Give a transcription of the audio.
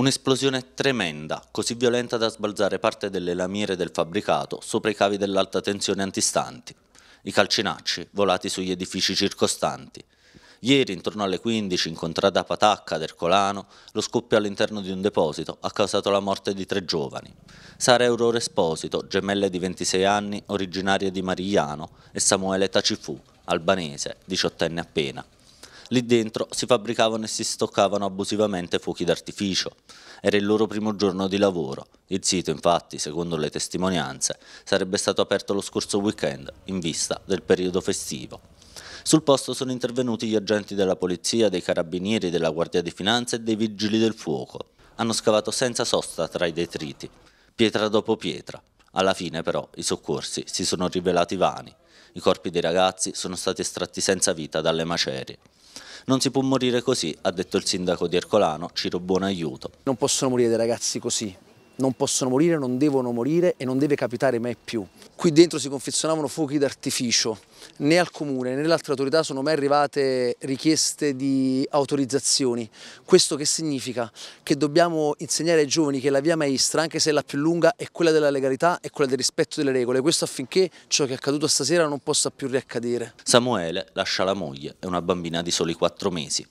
Un'esplosione tremenda, così violenta da sbalzare parte delle lamiere del fabbricato sopra i cavi dell'alta tensione antistanti. I calcinacci volati sugli edifici circostanti. Ieri, intorno alle 15, in contrada Patacca ad Ercolano, lo scoppio all'interno di un deposito ha causato la morte di tre giovani. Sara Aurora Esposito, gemelle di 26 anni, originaria di Marigliano, e Samuele Tacifù, albanese, diciottenne appena. Lì dentro si fabbricavano e si stoccavano abusivamente fuochi d'artificio. Era il loro primo giorno di lavoro. Il sito, infatti, secondo le testimonianze, sarebbe stato aperto lo scorso weekend in vista del periodo festivo. Sul posto sono intervenuti gli agenti della polizia, dei carabinieri, della Guardia di Finanza e dei vigili del fuoco. Hanno scavato senza sosta tra i detriti, pietra dopo pietra, alla fine però i soccorsi si sono rivelati vani. I corpi dei ragazzi sono stati estratti senza vita dalle macerie. Non si può morire così, ha detto il sindaco di Ercolano, Ciro Buonaiuto. Non possono morire dei ragazzi così, non possono morire, non devono morire e non deve capitare mai più. Qui dentro si confezionavano fuochi d'artificio, né al comune né alle altre autorità sono mai arrivate richieste di autorizzazioni. Questo che significa? Che dobbiamo insegnare ai giovani che la via maestra, anche se è la più lunga, è quella della legalità e quella del rispetto delle regole, questo affinché ciò che è accaduto stasera non possa più riaccadere. Samuele lascia la moglie e una bambina di soli quattro mesi.